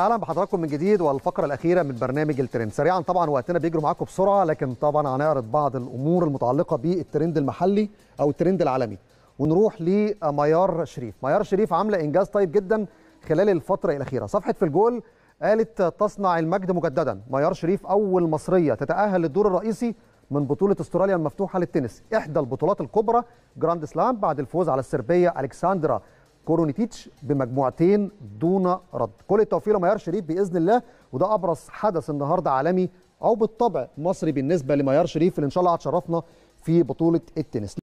اهلا بحضراتكم من جديد والفقره الاخيره من برنامج الترند سريعا طبعا وقتنا بيجري معاكم بسرعه لكن طبعا هنعرض بعض الامور المتعلقه بالترند المحلي او الترند العالمي ونروح لميار شريف ميار شريف عامله انجاز طيب جدا خلال الفتره الاخيره صفحه في الجول قالت تصنع المجد مجددا ميار شريف اول مصريه تتاهل للدور الرئيسي من بطوله استراليا المفتوحه للتنس احدى البطولات الكبرى جراند سلام بعد الفوز على السربيه الكساندرا كورونيتيتش بمجموعتين دون رد كل التوفيق لميار شريف باذن الله وده ابرز حدث النهارده عالمي او بالطبع مصري بالنسبه لميار شريف اللي ان شاء الله هتشرفنا في بطوله التنس